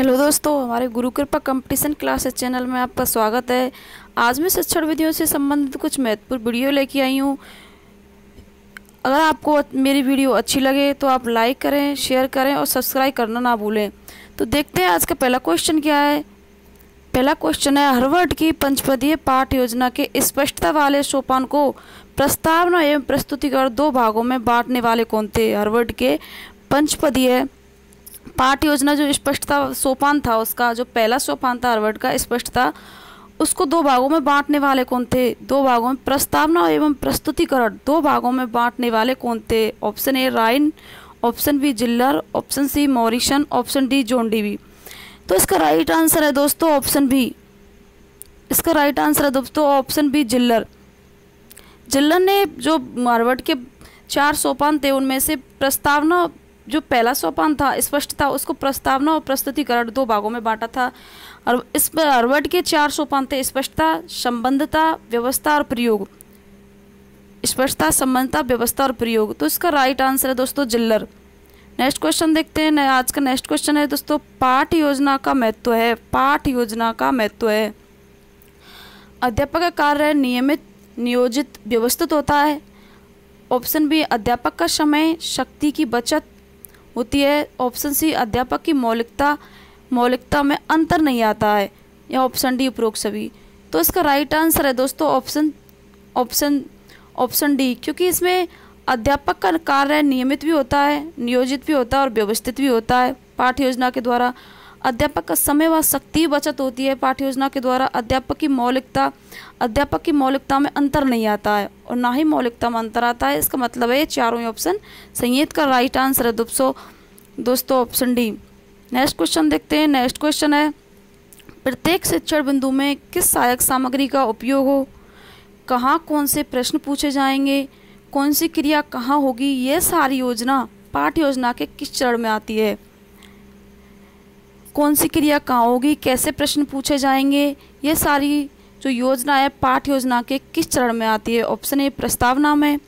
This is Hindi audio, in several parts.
हेलो दोस्तों हमारे गुरु कृपा कंपटीशन क्लासेस चैनल में आपका स्वागत है आज मैं शिक्षण विधियों से संबंधित कुछ महत्वपूर्ण वीडियो लेके आई हूँ अगर आपको मेरी वीडियो अच्छी लगे तो आप लाइक करें शेयर करें और सब्सक्राइब करना ना भूलें तो देखते हैं आज का पहला क्वेश्चन क्या है पहला क्वेश्चन है हरवर्ड की पंचपदीय पाठ योजना के स्पष्टता वाले सोपान को प्रस्तावना एवं प्रस्तुतिकर दो भागों में बांटने वाले कौन थे हरवर्ड के पंचपदीय पाठ योजना जो स्पष्टता सोपान था उसका जो पहला सोपान था हार्वर्ड का स्पष्टता उसको दो भागों में बांटने वाले कौन थे दो भागों में प्रस्तावना एवं प्रस्तुतिकरण दो भागों में बांटने वाले कौन थे option A Rein option B Ziller option C Morrison option D John Dewey तो इसका राइट आंसर है दोस्तों ऑप्शन बी इसका राइट आंसर है दोस्तों ऑप्शन बी जिल्लर जिल्लर ने जो मारवट के चार सोपान थे उनमें से प्रस्तावना जो पहला सोपान था स्पष्टता उसको प्रस्तावना और प्रस्तुतिकरण दो भागों में बांटा था और इस अरवर्ड के चार सोपान थे स्पष्टता संबंधता व्यवस्था और प्रयोग स्पष्टता संबंधता व्यवस्था और प्रयोग तो इसका राइट आंसर है दोस्तों जिल्लर नेक्स्ट क्वेश्चन देखते हैं आज का नेक्स्ट क्वेश्चन है दोस्तों पाठ योजना का महत्व है पाठ योजना का महत्व है अध्यापक का कार्य नियमित नियोजित व्यवस्थित होता है ऑप्शन बी अध्यापक का समय शक्ति की बचत होती है ऑप्शन सी अध्यापक की मौलिकता मौलिकता में अंतर नहीं आता है या ऑप्शन डी उपरोक्त सभी तो इसका राइट आंसर है दोस्तों ऑप्शन ऑप्शन ऑप्शन डी क्योंकि इसमें अध्यापक का कार्य नियमित भी होता है नियोजित भी होता है और व्यवस्थित भी होता है पाठ्य योजना के द्वारा अध्यापक का समय व शक्ति बचत होती है पाठ योजना के द्वारा अध्यापक की मौलिकता अध्यापक की मौलिकता में अंतर नहीं आता है और ना ही मौलिकता में अंतर आता है इसका मतलब है ये चारों ऑप्शन संयत का राइट आंसर है दोस्तों दोस्तों ऑप्शन डी नेक्स्ट क्वेश्चन देखते हैं नेक्स्ट क्वेश्चन है प्रत्येक शिक्षण बिंदु में किस सहायक सामग्री का उपयोग हो कहाँ कौन से प्रश्न पूछे जाएंगे कौन सी क्रिया कहाँ होगी ये सारी योजना पाठ योजना के किस चरण में आती है कौन सी क्रिया कहाँ होगी कैसे प्रश्न पूछे जाएंगे ये सारी जो योजना है पाठ योजना के किस चरण में आती है ऑप्शन ए प्रस्तावना में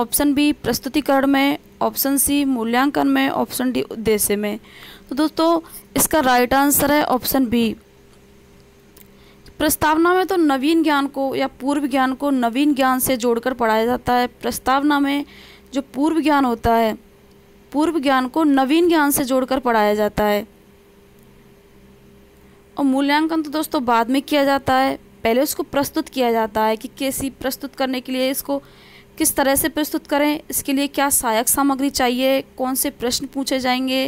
ऑप्शन बी प्रस्तुतिकरण में ऑप्शन सी मूल्यांकन में ऑप्शन डी उद्देश्य में तो दोस्तों इसका राइट आंसर है ऑप्शन बी प्रस्तावना में तो नवीन ज्ञान को या पूर्व ज्ञान को नवीन ज्ञान से जोड़कर पढ़ाया जाता है प्रस्तावना में जो पूर्व ज्ञान होता है पूर्व ज्ञान को नवीन ज्ञान से जोड़कर पढ़ाया जाता है और मूल्यांकन तो दोस्तों बाद में किया जाता है पहले उसको प्रस्तुत किया जाता है कि कैसी प्रस्तुत करने के लिए इसको किस तरह से प्रस्तुत करें इसके लिए क्या सहायक सामग्री चाहिए कौन से प्रश्न पूछे जाएंगे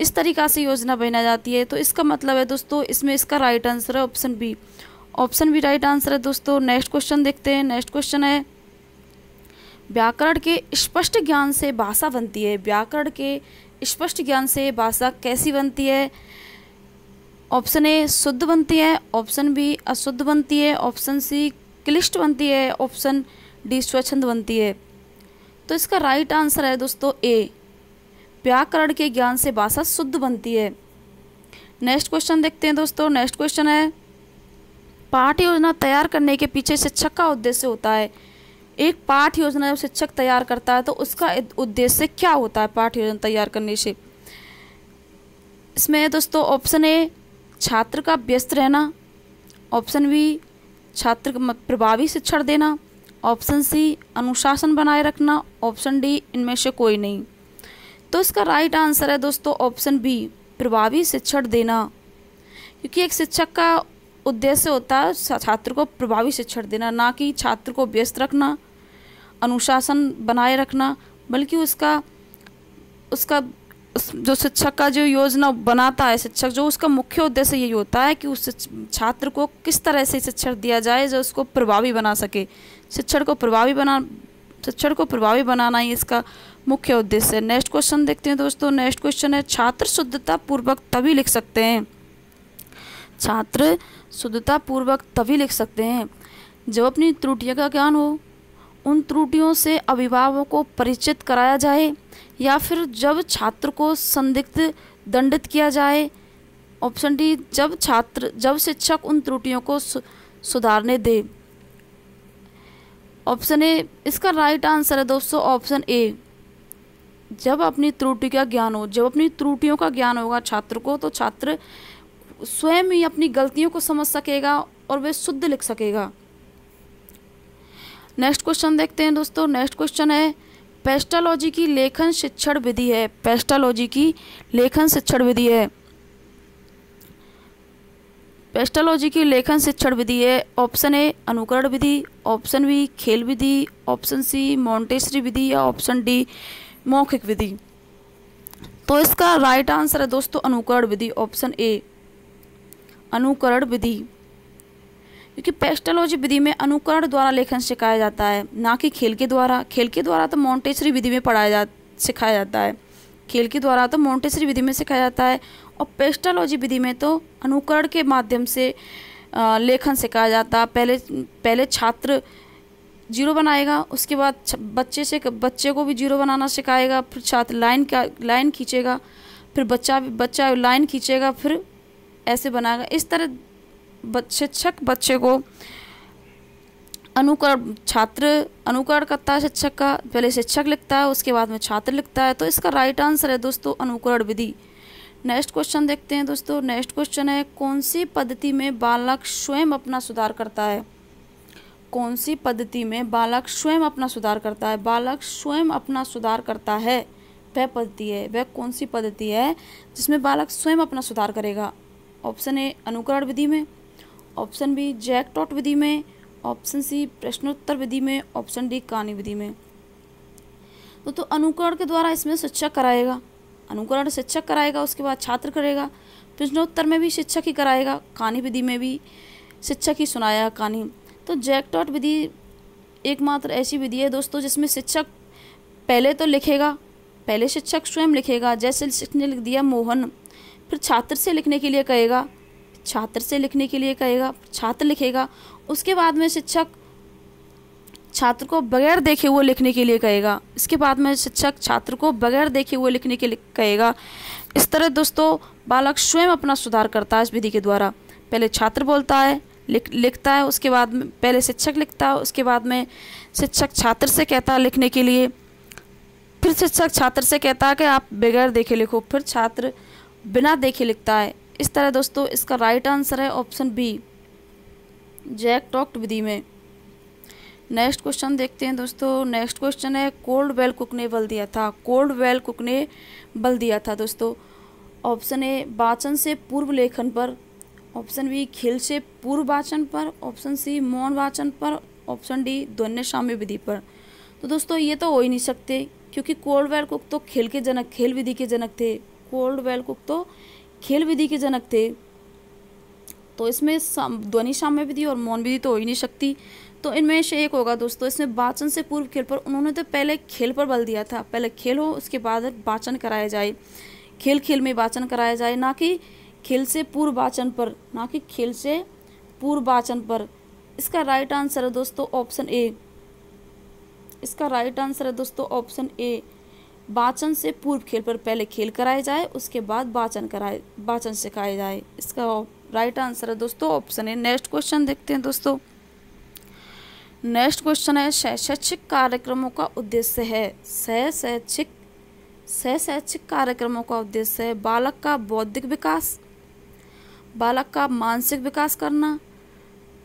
इस तरीका से योजना बनाई जाती है तो इसका मतलब है दोस्तों इसमें इसका राइट आंसर है option B option B right answer है दोस्तों नेक्स्ट क्वेश्चन देखते हैं नेक्स्ट क्वेश्चन है व्याकरण के स्पष्ट ज्ञान से भाषा बनती है व्याकरण के स्पष्ट ज्ञान से भाषा कैसी बनती है ऑप्शन ए शुद्ध बनती है ऑप्शन बी अशुद्ध बनती है ऑप्शन सी क्लिष्ट बनती है ऑप्शन डी स्वच्छंद बनती है तो इसका राइट आंसर है दोस्तों ए व्याकरण के ज्ञान से भाषा शुद्ध बनती है नेक्स्ट क्वेश्चन देखते हैं दोस्तों नेक्स्ट क्वेश्चन है पाठ योजना तैयार करने के पीछे शिक्षक का उद्देश्य होता है एक पाठ योजना जब शिक्षक तैयार करता है तो उसका उद्देश्य क्या होता है पाठ योजना तैयार करने से इसमें दोस्तों ऑप्शन ए छात्र का व्यस्त रहना ऑप्शन बी छात्र को प्रभावी शिक्षण देना ऑप्शन सी अनुशासन बनाए रखना ऑप्शन डी इनमें से कोई नहीं तो इसका राइट आंसर है दोस्तों ऑप्शन बी प्रभावी शिक्षण देना क्योंकि एक शिक्षक का उद्देश्य होता है छात्र को प्रभावी शिक्षण देना ना कि छात्र को व्यस्त रखना अनुशासन बनाए रखना बल्कि उसका उसका जो शिक्षक का जो योजना बनाता है शिक्षक जो उसका मुख्य उद्देश्य यही होता है कि उस छात्र को किस तरह से शिक्षण दिया जाए जो उसको प्रभावी बना सके शिक्षण को प्रभावी बना शिक्षण को प्रभावी बनाना ही इसका मुख्य उद्देश्य है नेक्स्ट क्वेश्चन देखते हैं दोस्तों नेक्स्ट क्वेश्चन है छात्र शुद्धता पूर्वक तभी लिख सकते हैं छात्र शुद्धता पूर्वक तभी लिख सकते हैं जब अपनी त्रुटियों का ज्ञान हो उन त्रुटियों से अभिभावकों को परिचित कराया जाए या फिर जब छात्र को संदिग्ध दंडित किया जाए ऑप्शन डी जब छात्र जब शिक्षक उन त्रुटियों को सु, सुधारने दे ऑप्शन ए इसका राइट आंसर है दोस्तों ऑप्शन ए जब अपनी त्रुटि का ज्ञान हो जब अपनी त्रुटियों का ज्ञान होगा छात्र को तो छात्र स्वयं ही अपनी गलतियों को समझ सकेगा और वह शुद्ध लिख सकेगा नेक्स्ट क्वेश्चन देखते हैं दोस्तों नेक्स्ट क्वेश्चन है पेस्टालॉजी की लेखन शिक्षण विधि है पेस्टालॉजी की लेखन शिक्षण विधि है पेस्टालॉजी की लेखन शिक्षण विधि है ऑप्शन ए अनुकरण विधि ऑप्शन बी खेल विधि ऑप्शन सी मॉन्टेसरी विधि या ऑप्शन डी मौखिक विधि तो इसका राइट आंसर है दोस्तों अनुकरण विधि ऑप्शन ए अनुकरण विधि क्योंकि पेस्टोलॉजी विधि में अनुकरण द्वारा लेखन सिखाया जाता है ना कि खेल के द्वारा खेल के द्वारा तो मोन्टेसरी विधि में पढ़ाया जा सिखाया जाता है खेल के द्वारा तो मोन्टेसरी विधि में सिखाया जाता है और पेस्टोलॉजी विधि में तो अनुकरण के माध्यम से लेखन सिखाया जाता है पहले पहले छात्र जीरो बनाएगा उसके बाद बच्चे से बच्चे को भी जीरो बनाना सिखाएगा फिर छात्र लाइन का लाइन खींचेगा फिर बच्चा बच्चा लाइन खींचेगा फिर ऐसे बनाएगा इस तरह शिक्षक बच्चे को अनुकरण छात्र अनुकरण करता है शिक्षक का पहले शिक्षक लिखता है उसके बाद में छात्र लिखता है तो इसका राइट आंसर है दोस्तों अनुकरण विधि नेक्स्ट क्वेश्चन देखते हैं दोस्तों नेक्स्ट क्वेश्चन है कौन सी पद्धति में बालक स्वयं अपना सुधार करता है कौन सी पद्धति में बालक स्वयं अपना सुधार करता है बालक स्वयं अपना सुधार करता है वह पद्धति है वह कौन सी पद्धति है जिसमें बालक स्वयं अपना सुधार करेगा ऑप्शन ए अनुकरण विधि में ऑप्शन बी जैक टॉट विधि में ऑप्शन सी प्रश्नोत्तर विधि में ऑप्शन डी कहानी विधि में तो, तो अनुकरण के द्वारा इसमें शिक्षक कराएगा अनुकरण शिक्षक कराएगा उसके बाद छात्र करेगा प्रश्नोत्तर में भी शिक्षक ही कराएगा कहानी विधि में भी शिक्षक ही सुनाया कहानी तो जैक टॉट विधि एकमात्र ऐसी विधि है दोस्तों जिसमें शिक्षक पहले तो लिखेगा पहले शिक्षक स्वयं लिखेगा जैसे शिक्षक ने लिख दिया मोहन फिर छात्र से लिखने के लिए कहेगा छात्र से लिखने के लिए कहेगा छात्र लिखेगा उसके बाद में शिक्षक छात्र को बगैर देखे हुए लिखने के लिए कहेगा इसके बाद में शिक्षक छात्र को बगैर देखे हुए लिखने के लिए कहेगा इस तरह दोस्तों बालक स्वयं अपना सुधार करता है इस विधि के द्वारा पहले छात्र बोलता है लिख लिखता है उसके बाद में पहले शिक्षक लिखता है उसके बाद में शिक्षक छात्र से कहता है लिखने के लिए फिर शिक्षक छात्र से कहता है कि आप बगैर देखे लिखो फिर छात्र बिना देखे लिखता है इस तरह दोस्तों इसका राइट आंसर है ऑप्शन बी जैक टॉक्ट विधि में नेक्स्ट क्वेश्चन देखते हैं दोस्तों नेक्स्ट क्वेश्चन है कोल्ड वेल कुक ने बल दिया था कोल्ड वेल कुक ने बल दिया था दोस्तों ऑप्शन ए वाचन से पूर्व लेखन पर ऑप्शन बी खेल से पूर्व वाचन पर ऑप्शन सी मौन वाचन पर ऑप्शन डी साम्य विधि पर तो दोस्तों ये तो हो ही नहीं सकते क्योंकि कोल्ड वेल कुक तो खेल के जनक खेल विधि के जनक थे कोल्ड वेल कुक तो खेल विधि के जनक थे तो इसमें ध्वनि साम्य विधि और मौन विधि तो हो ही नहीं सकती तो इनमें से एक होगा दोस्तों इसमें वाचन से पूर्व खेल पर उन्होंने तो पहले खेल पर बल दिया था पहले खेल हो उसके बाद वाचन कराया जाए खेल खेल में वाचन कराया जाए ना कि खेल से पूर्व वाचन पर ना कि खेल से पूर्व वाचन पर इसका राइट आंसर है दोस्तों ऑप्शन ए इसका राइट आंसर है दोस्तों ऑप्शन ए वाचन से पूर्व खेल पर पहले खेल कराया जाए उसके बाद वाचन कराए वाचन सिखाया जाए इसका राइट आंसर है दोस्तों ऑप्शन है नेक्स्ट क्वेश्चन देखते हैं दोस्तों नेक्स्ट क्वेश्चन है शैक्षिक कार्यक्रमों का उद्देश्य है सह शैक्षिक शैक्षिक कार्यक्रमों का उद्देश्य है बालक का बौद्धिक विकास बालक का मानसिक विकास करना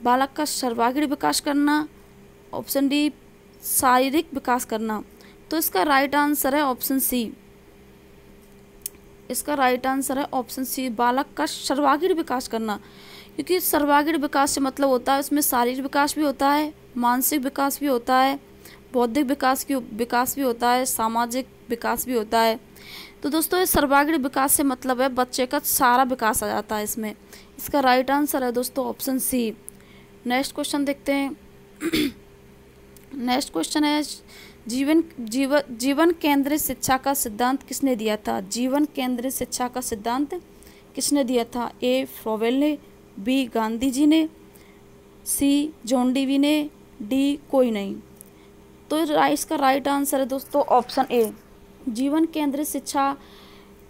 बालक का सर्वागीण विकास करना ऑप्शन डी शारीरिक विकास करना तो इसका राइट आंसर है ऑप्शन सी इसका राइट आंसर है ऑप्शन सी बालक का सर्वागीण विकास करना क्योंकि सर्वागीण विकास से मतलब होता है उसमें शारीरिक विकास भी होता है मानसिक विकास भी होता है बौद्धिक विकास की विकास भी होता है सामाजिक विकास भी होता है तो दोस्तों ये सर्वागीण विकास से मतलब है बच्चे का सारा विकास आ जाता है इसमें इसका राइट आंसर है दोस्तों ऑप्शन सी नेक्स्ट क्वेश्चन देखते हैं नेक्स्ट क्वेश्चन है जीवन जीव जीवन केंद्रित शिक्षा का सिद्धांत किसने दिया था जीवन केंद्रित शिक्षा का सिद्धांत किसने दिया था ए फ्रोवेल ने बी गांधी जी ने सी जॉन डीवी ने डी कोई नहीं तो इसका राइट आंसर है दोस्तों ऑप्शन ए जीवन केंद्रित शिक्षा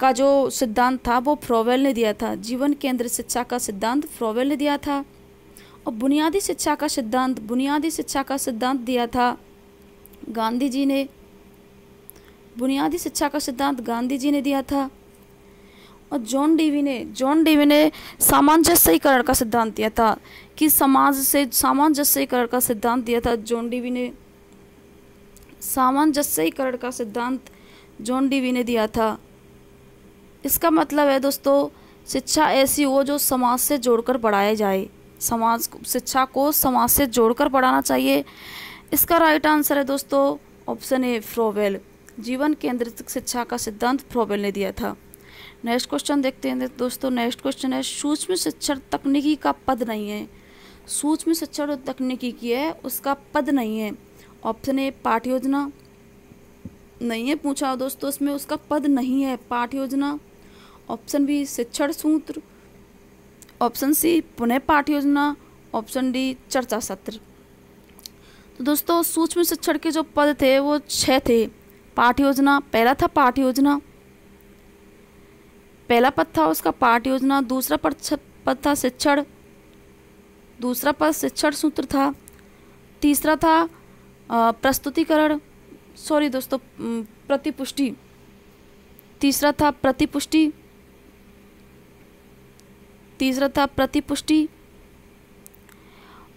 का जो सिद्धांत था वो फ्रोवेल ने दिया था जीवन केंद्रित शिक्षा का सिद्धांत फ्रोवेल ने दिया था और बुनियादी शिक्षा का सिद्धांत बुनियादी शिक्षा का सिद्धांत दिया था गांधी जी ने बुनियादी शिक्षा का सिद्धांत गांधी जी ने दिया था और जॉन डीवी ने जॉन डीवी ने सामंजस्यकरण का सिद्धांत दिया था कि समाज से सामंजस्यकरण का सिद्धांत दिया था जॉन डीवी ने सामंजस्यीकरण का सिद्धांत जॉन डीवी ने दिया था इसका मतलब है दोस्तों शिक्षा ऐसी हो जो समाज से जोड़कर बढ़ाया जाए समाज शिक्षा को समाज से जोड़कर पढ़ाना चाहिए इसका राइट आंसर है दोस्तों ऑप्शन ए फ्रोवेल जीवन केंद्रित शिक्षा का सिद्धांत फ्रोवेल ने दिया था नेक्स्ट क्वेश्चन देखते हैं दोस्तों नेक्स्ट क्वेश्चन है सूक्ष्म शिक्षण तकनीकी का पद नहीं है सूक्ष्म शिक्षण तकनीकी की है उसका पद नहीं है ऑप्शन ए पाठ योजना नहीं है पूछा दोस्तों इसमें उसका पद नहीं है पाठ योजना ऑप्शन बी शिक्षण सूत्र ऑप्शन सी पुनः पाठ योजना ऑप्शन डी चर्चा सत्र तो दोस्तों सूक्ष्म शिक्षण के जो पद थे वो छः थे पाठ योजना पहला था पाठ योजना पहला पद था उसका पाठ योजना दूसरा पद पद था शिक्षण दूसरा पद शिक्षण सूत्र था तीसरा था प्रस्तुतिकरण सॉरी दोस्तों प्रतिपुष्टि तीसरा था प्रतिपुष्टि तीसरा था प्रतिपुष्टि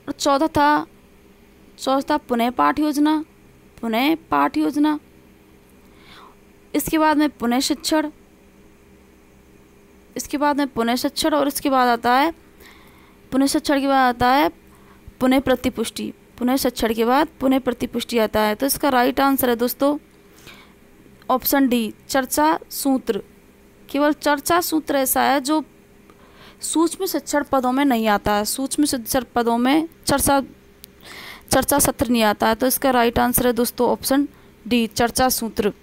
और चौथा था चौथा था पुनः पाठ योजना पुनः पाठ योजना इसके बाद में पुनः शिक्षण इसके बाद में पुनः शिक्षण और इसके बाद आता है पुनः शिक्षण के बाद आता है पुनः प्रतिपुष्टि पुनः शिक्षण के बाद पुनः प्रतिपुष्टि आता है तो इसका राइट आंसर है दोस्तों ऑप्शन डी चर्चा सूत्र केवल चर्चा सूत्र ऐसा है जो सूक्ष्म शिक्षण पदों में नहीं आता है सूक्ष्म शिक्षण पदों में चर्चा चर्चा सत्र नहीं आता है तो इसका राइट आंसर है दोस्तों ऑप्शन डी चर्चा सूत्र